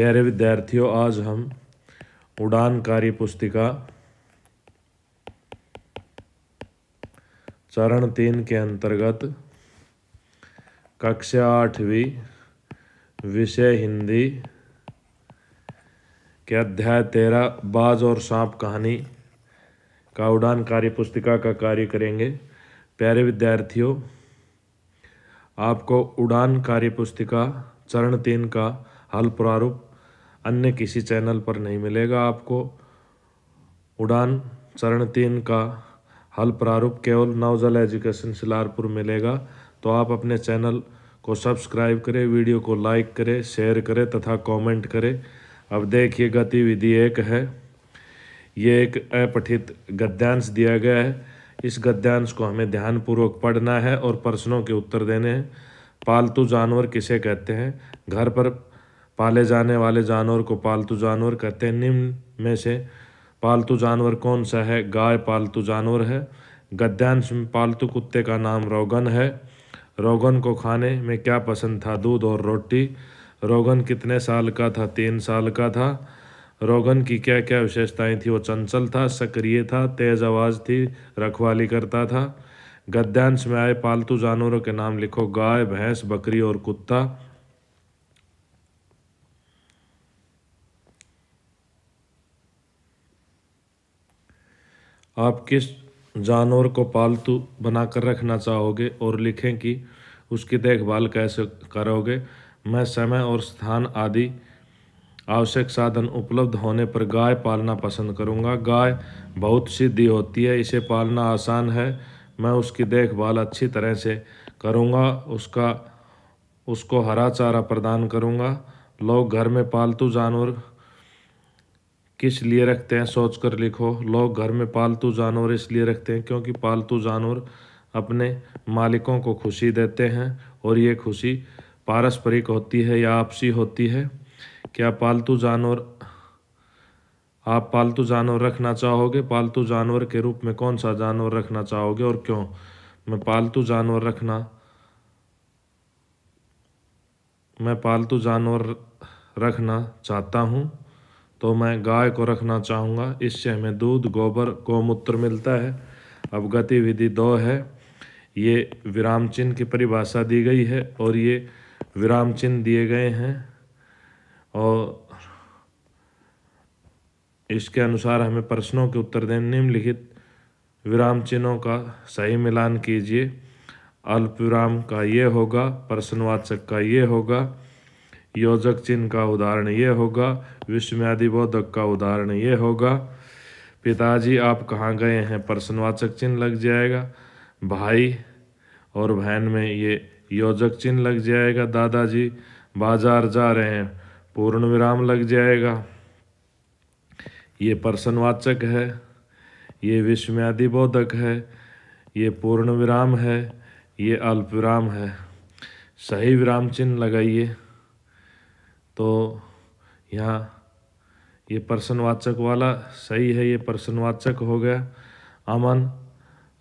प्यारे विद्यार्थियों आज हम उड़ान कार्य पुस्तिका चरण तीन के अंतर्गत कक्षा आठवीं विषय हिंदी के अध्याय तेरह बाज और सांप कहानी का उड़ान कार्य पुस्तिका का कार्य करेंगे प्यारे विद्यार्थियों आपको उड़ान कार्य पुस्तिका चरण तीन का हल प्रारूप अन्य किसी चैनल पर नहीं मिलेगा आपको उड़ान चरण तीन का हल प्रारूप केवल नवजल एजुकेशन सिलारपुर मिलेगा तो आप अपने चैनल को सब्सक्राइब करें वीडियो को लाइक करें शेयर करें तथा कमेंट करें अब देखिए गतिविधि एक है ये एक अपठित गद्यांश दिया गया है इस गद्यांश को हमें ध्यानपूर्वक पढ़ना है और प्रश्नों के उत्तर देने हैं पालतू जानवर किसे कहते हैं घर पर पाले जाने वाले जानवर को पालतू जानवर कहते हैं निम्न में से पालतू जानवर कौन सा है गाय पालतू जानवर है गद्यांश में पालतू कुत्ते का नाम रोगन है रोगन को खाने में क्या पसंद था दूध और रोटी रोगन कितने साल का था तीन साल का था रोगन की क्या क्या विशेषताएं थी वो चंचल था सक्रिय था तेज आवाज़ थी रखवाली करता था गद्यांश में आए पालतू जानवरों के नाम लिखो गाय भैंस बकरी और कुत्ता आप किस जानवर को पालतू बनाकर रखना चाहोगे और लिखें कि उसकी देखभाल कैसे करोगे मैं समय और स्थान आदि आवश्यक साधन उपलब्ध होने पर गाय पालना पसंद करूंगा गाय बहुत सीधी होती है इसे पालना आसान है मैं उसकी देखभाल अच्छी तरह से करूंगा उसका उसको हरा चारा प्रदान करूंगा लोग घर में पालतू जानवर किस लिए रखते हैं सोच कर लिखो लोग घर में पालतू जानवर इसलिए रखते हैं क्योंकि पालतू जानवर अपने मालिकों को खुशी देते हैं और ये खुशी पारस्परिक होती है या आपसी होती है क्या पालतू जानवर आप पालतू जानवर रखना चाहोगे पालतू जानवर के रूप में कौन सा जानवर रखना चाहोगे और क्यों मैं पालतू जानवर रखना मैं पालतू जानवर रखना चाहता हूँ तो मैं गाय को रखना चाहूँगा इससे हमें दूध गोबर गौमूत्र मिलता है अब गतिविधि दो है ये विराम चिन्ह की परिभाषा दी गई है और ये विराम चिन्ह दिए गए हैं और इसके अनुसार हमें प्रश्नों के उत्तर दें निम्नलिखित विराम चिन्हों का सही मिलान कीजिए अल्प विराम का ये होगा प्रश्नवाचक का ये होगा योजक चिन्ह का उदाहरण ये होगा विस्मयादि बोधक का उदाहरण ये होगा पिताजी आप कहाँ गए हैं प्रश्नवाचक चिन्ह लग जाएगा भाई और बहन में ये योजक चिन्ह लग जाएगा दादाजी बाजार जा रहे हैं पूर्ण विराम लग जाएगा ये प्रश्नवाचक है ये विस्मयादि बोधक है ये पूर्ण विराम है ये अल्प विराम है सही विराम चिन्ह लगाइए तो यहाँ ये प्रश्नवाचक वाला सही है ये प्रश्नवाचक हो गया अमन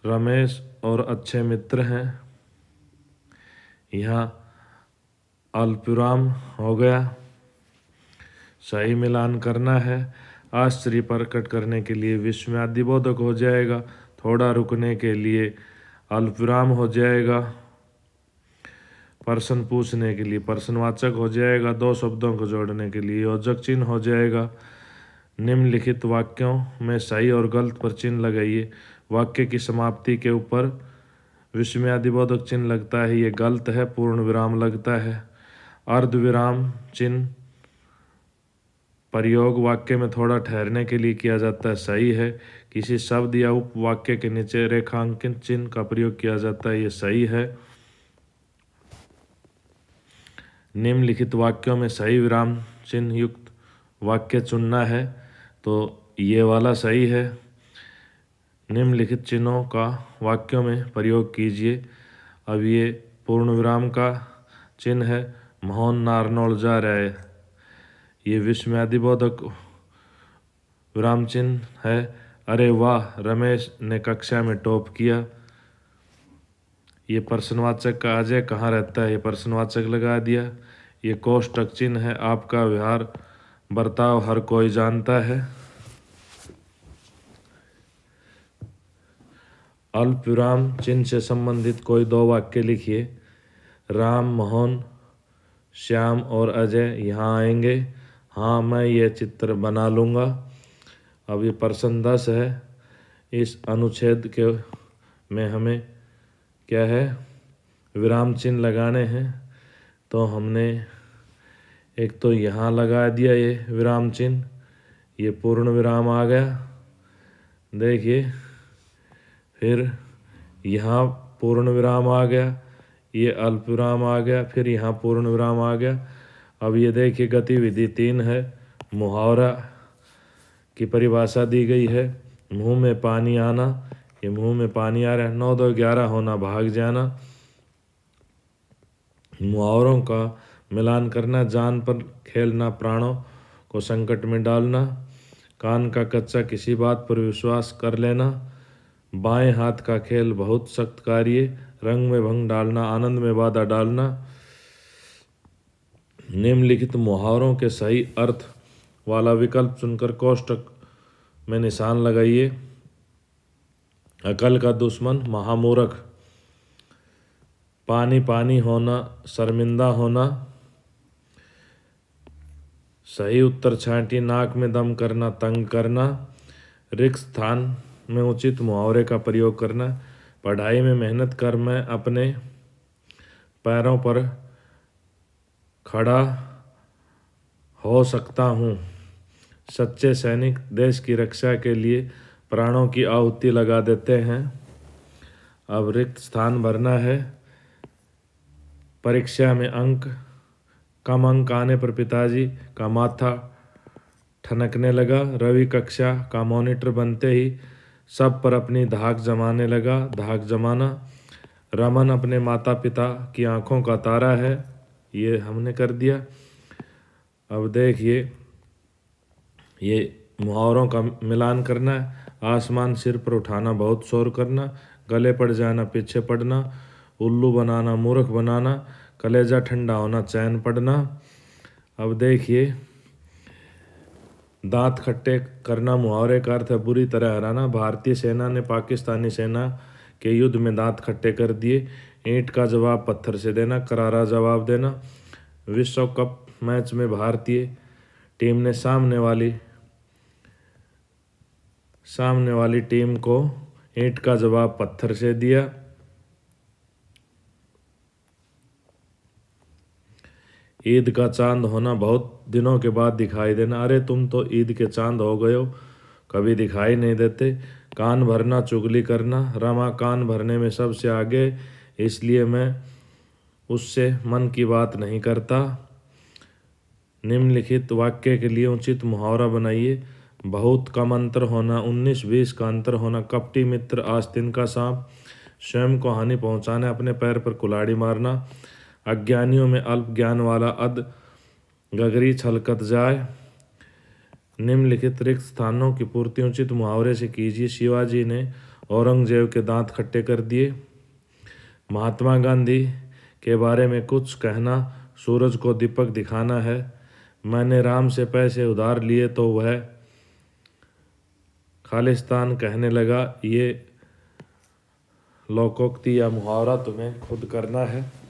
रमेश और अच्छे मित्र हैं यहाँ अल्पुराम हो गया सही मिलान करना है आश्चर्य प्रकट करने के लिए विश्व में आदिबोधक हो जाएगा थोड़ा रुकने के लिए अल्पुराम हो जाएगा पर्सन पूछने के लिए पर्सनवाचक हो जाएगा दो शब्दों को जोड़ने के लिए योजक चिन्ह हो जाएगा निम्नलिखित वाक्यों में सही और गलत पर चिन्ह लगाइए वाक्य की समाप्ति के ऊपर विस्मयादिबोधक चिन्ह लगता है ये गलत है पूर्ण विराम लगता है अर्धविराम चिन्ह प्रयोग वाक्य में थोड़ा ठहरने के लिए किया जाता है सही है किसी शब्द या उपवाक्य के नीचे रेखांकित चिन्ह का प्रयोग किया जाता है ये सही है निम्नलिखित वाक्यों में सही विराम चिन्ह युक्त वाक्य चुनना है तो ये वाला सही है निम्नलिखित चिन्हों का वाक्यों में प्रयोग कीजिए अब ये पूर्ण विराम का चिन्ह है मोहन नारनौल जा है ये में अधिबोधक विराम चिन्ह है अरे वाह रमेश ने कक्षा में टॉप किया ये प्रश्नवाचक का अजय कहाँ रहता है ये प्रश्नवाचक लगा दिया ये कोष्टक चिन्ह है आपका व्यवहार बर्ताव हर कोई जानता है अल्प विराम चिन्ह से संबंधित कोई दो वाक्य लिखिए राम मोहन श्याम और अजय यहाँ आएंगे हाँ मैं ये चित्र बना लूँगा अब ये प्रश्न दस है इस अनुच्छेद के में हमें क्या है विराम चिन्ह लगाने हैं तो हमने एक तो यहाँ लगा दिया ये विराम चिन्ह ये पूर्ण विराम आ गया देखिए फिर यहाँ पूर्ण विराम आ गया ये अल्प विराम आ गया फिर यहाँ पूर्ण विराम आ गया अब ये देखिए गतिविधि तीन है मुहावरा की परिभाषा दी गई है मुंह में पानी आना कि मुंह में पानी आ रहा है नौ दो ग्यारह होना भाग जाना मुहावरों का मिलान करना जान पर खेलना प्राणों को संकट में डालना कान का कच्चा किसी बात पर विश्वास कर लेना बाएं हाथ का खेल बहुत सख्त कार्य रंग में भंग डालना आनंद में बाधा डालना निम्नलिखित मुहावरों के सही अर्थ वाला विकल्प चुनकर कोष्टक में निशान लगाइए अकल का दुश्मन महामूरख पानी पानी होना शर्मिंदा होना सही उत्तर छांटी नाक में दम करना तंग करना रिक्त स्थान में उचित मुहावरे का प्रयोग करना पढ़ाई में मेहनत कर मैं अपने पैरों पर खड़ा हो सकता हूँ सच्चे सैनिक देश की रक्षा के लिए प्राणों की आहुति लगा देते हैं अब रिक्त स्थान भरना है परीक्षा में अंक कम अंक आने पर पिताजी का माथा ठनकने लगा रवि कक्षा का मॉनिटर बनते ही सब पर अपनी धाक जमाने लगा धाक जमाना रमन अपने माता पिता की आंखों का तारा है ये हमने कर दिया अब देखिए ये मुहावरों का मिलान करना आसमान सिर पर उठाना बहुत शोर करना गले पड़ जाना पीछे पड़ना उल्लू बनाना मूर्ख बनाना कलेजा ठंडा होना चैन पड़ना अब देखिए दांत खट्टे करना मुहावरे का अर्थ है बुरी तरह हराना भारतीय सेना ने पाकिस्तानी सेना के युद्ध में दांत खट्टे कर दिए ईंट का जवाब पत्थर से देना करारा जवाब देना विश्व कप मैच में भारतीय टीम ने सामने वाली सामने वाली टीम को ईंट का जवाब पत्थर से दिया ईद का चांद होना बहुत दिनों के बाद दिखाई देना अरे तुम तो ईद के चांद हो गए हो कभी दिखाई नहीं देते कान भरना चुगली करना रमा कान भरने में सबसे आगे इसलिए मैं उससे मन की बात नहीं करता निम्नलिखित वाक्य के लिए उचित मुहावरा बनाइए बहुत कम अंतर होना उन्नीस बीस का अंतर होना कपटी मित्र आस्तिन का सांप स्वयं को हानि पहुंचाने अपने पैर पर कुलाड़ी मारना अज्ञानियों में अल्प ज्ञान वाला अध गगरी छलकत जाए निम्नलिखित रिक्त स्थानों की पूर्ति उचित मुहावरे से कीजिए शिवाजी ने औरंगजेब के दांत खट्टे कर दिए महात्मा गांधी के बारे में कुछ कहना सूरज को दीपक दिखाना है मैंने राम से पैसे उधार लिए तो वह खालिस्तान कहने लगा ये लोकोक्ति या मुहावरा तुम्हें खुद करना है